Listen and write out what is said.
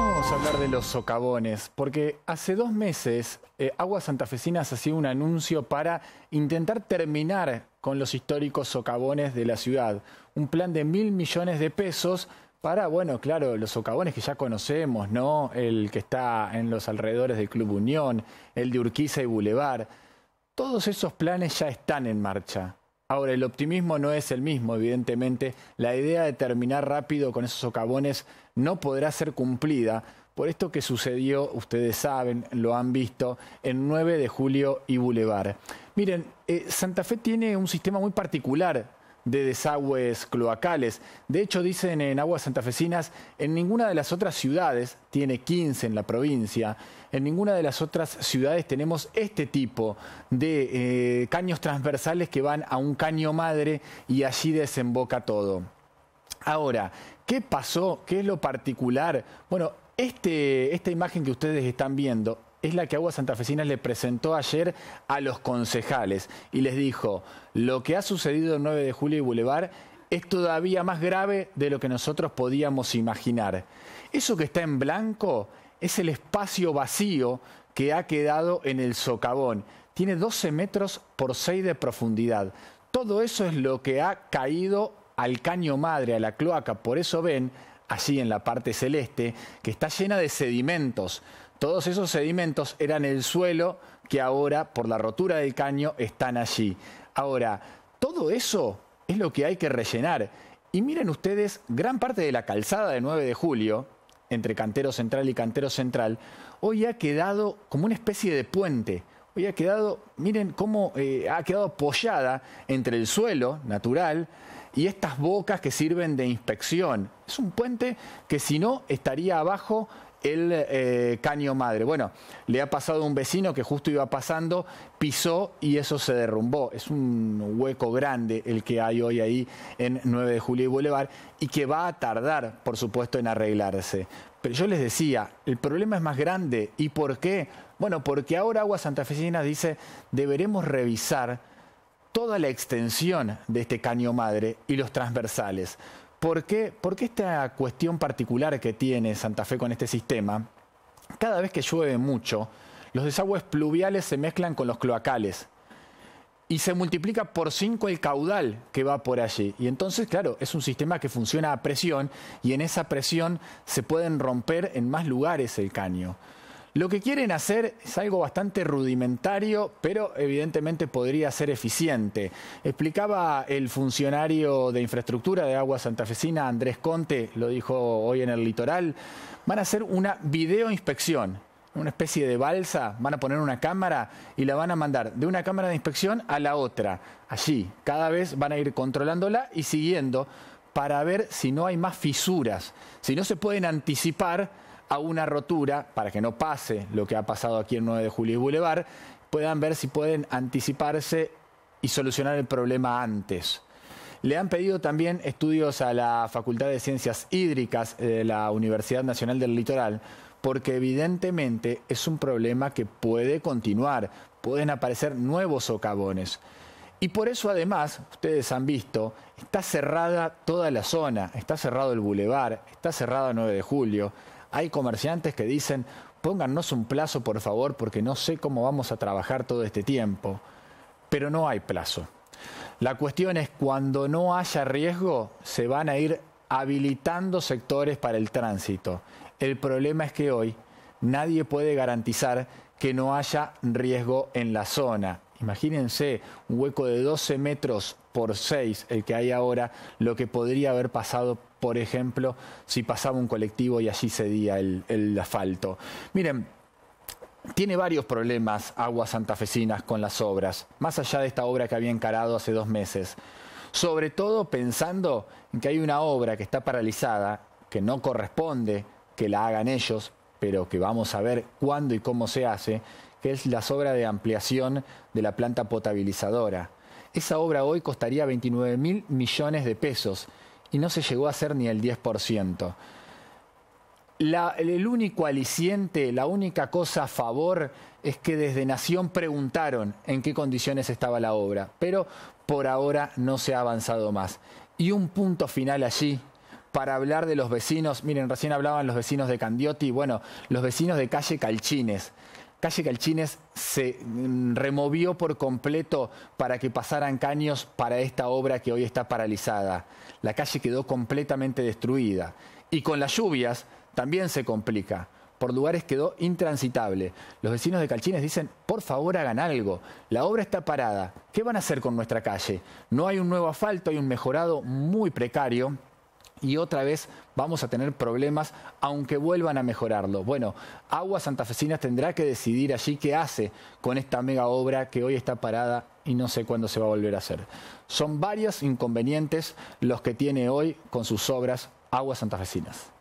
Vamos a hablar de los socavones, porque hace dos meses eh, Aguas Santafesinas hacía un anuncio para intentar terminar con los históricos socavones de la ciudad. Un plan de mil millones de pesos para, bueno, claro, los socavones que ya conocemos, ¿no? El que está en los alrededores del Club Unión, el de Urquiza y Boulevard. Todos esos planes ya están en marcha. Ahora, el optimismo no es el mismo, evidentemente. La idea de terminar rápido con esos socavones no podrá ser cumplida por esto que sucedió, ustedes saben, lo han visto, en 9 de julio y Boulevard. Miren, eh, Santa Fe tiene un sistema muy particular de desagües cloacales. De hecho, dicen en Aguas Santafesinas, en ninguna de las otras ciudades, tiene 15 en la provincia, en ninguna de las otras ciudades tenemos este tipo de eh, caños transversales que van a un caño madre y allí desemboca todo. Ahora, ¿qué pasó? ¿Qué es lo particular? Bueno, este, esta imagen que ustedes están viendo es la que Agua Santa Fecinas le presentó ayer a los concejales y les dijo, lo que ha sucedido el 9 de julio y Boulevard es todavía más grave de lo que nosotros podíamos imaginar. Eso que está en blanco es el espacio vacío que ha quedado en el socavón. Tiene 12 metros por 6 de profundidad. Todo eso es lo que ha caído al caño madre, a la cloaca. Por eso ven allí en la parte celeste que está llena de sedimentos. Todos esos sedimentos eran el suelo que ahora, por la rotura del caño, están allí. Ahora, todo eso es lo que hay que rellenar. Y miren ustedes, gran parte de la calzada de 9 de julio, entre Cantero Central y Cantero Central, hoy ha quedado como una especie de puente. Hoy ha quedado, miren cómo eh, ha quedado apoyada entre el suelo natural y estas bocas que sirven de inspección. Es un puente que si no estaría abajo el eh, caño madre. Bueno, le ha pasado a un vecino que justo iba pasando, pisó y eso se derrumbó. Es un hueco grande el que hay hoy ahí en 9 de julio y Boulevard y que va a tardar, por supuesto, en arreglarse. Pero yo les decía, el problema es más grande. ¿Y por qué? Bueno, porque ahora Agua Santa Fecina dice, deberemos revisar toda la extensión de este caño madre y los transversales ¿Por qué? esta cuestión particular que tiene Santa Fe con este sistema, cada vez que llueve mucho, los desagües pluviales se mezclan con los cloacales y se multiplica por 5 el caudal que va por allí. Y entonces, claro, es un sistema que funciona a presión y en esa presión se pueden romper en más lugares el caño. Lo que quieren hacer es algo bastante rudimentario, pero evidentemente podría ser eficiente. Explicaba el funcionario de infraestructura de Agua Santafesina, Andrés Conte, lo dijo hoy en el litoral, van a hacer una videoinspección una especie de balsa, van a poner una cámara y la van a mandar de una cámara de inspección a la otra. Allí, cada vez van a ir controlándola y siguiendo para ver si no hay más fisuras, si no se pueden anticipar a una rotura, para que no pase lo que ha pasado aquí el 9 de julio y Boulevard, puedan ver si pueden anticiparse y solucionar el problema antes. Le han pedido también estudios a la Facultad de Ciencias Hídricas eh, de la Universidad Nacional del Litoral, porque evidentemente es un problema que puede continuar, pueden aparecer nuevos socavones. Y por eso además, ustedes han visto, está cerrada toda la zona, está cerrado el bulevar, está el 9 de julio, hay comerciantes que dicen, pónganos un plazo por favor porque no sé cómo vamos a trabajar todo este tiempo. Pero no hay plazo. La cuestión es, cuando no haya riesgo, se van a ir habilitando sectores para el tránsito. El problema es que hoy nadie puede garantizar que no haya riesgo en la zona. Imagínense un hueco de 12 metros por 6, el que hay ahora, lo que podría haber pasado, por ejemplo, si pasaba un colectivo y allí cedía el, el asfalto. Miren, tiene varios problemas Aguas Santafesinas con las obras, más allá de esta obra que había encarado hace dos meses. Sobre todo pensando en que hay una obra que está paralizada, que no corresponde que la hagan ellos, pero que vamos a ver cuándo y cómo se hace, que es la obra de ampliación de la planta potabilizadora. Esa obra hoy costaría 29 mil millones de pesos y no se llegó a hacer ni el 10%. el único aliciente, la única cosa a favor es que desde Nación preguntaron en qué condiciones estaba la obra, pero por ahora no se ha avanzado más. Y un punto final allí para hablar de los vecinos, miren, recién hablaban los vecinos de Candioti... bueno, los vecinos de calle Calchines Calle Calchines se mm, removió por completo para que pasaran caños para esta obra que hoy está paralizada. La calle quedó completamente destruida. Y con las lluvias también se complica. Por lugares quedó intransitable. Los vecinos de Calchines dicen, por favor hagan algo. La obra está parada. ¿Qué van a hacer con nuestra calle? No hay un nuevo asfalto, hay un mejorado muy precario y otra vez vamos a tener problemas aunque vuelvan a mejorarlo. Bueno, Aguas Fecinas tendrá que decidir allí qué hace con esta mega obra que hoy está parada y no sé cuándo se va a volver a hacer. Son varios inconvenientes los que tiene hoy con sus obras Aguas Fecinas.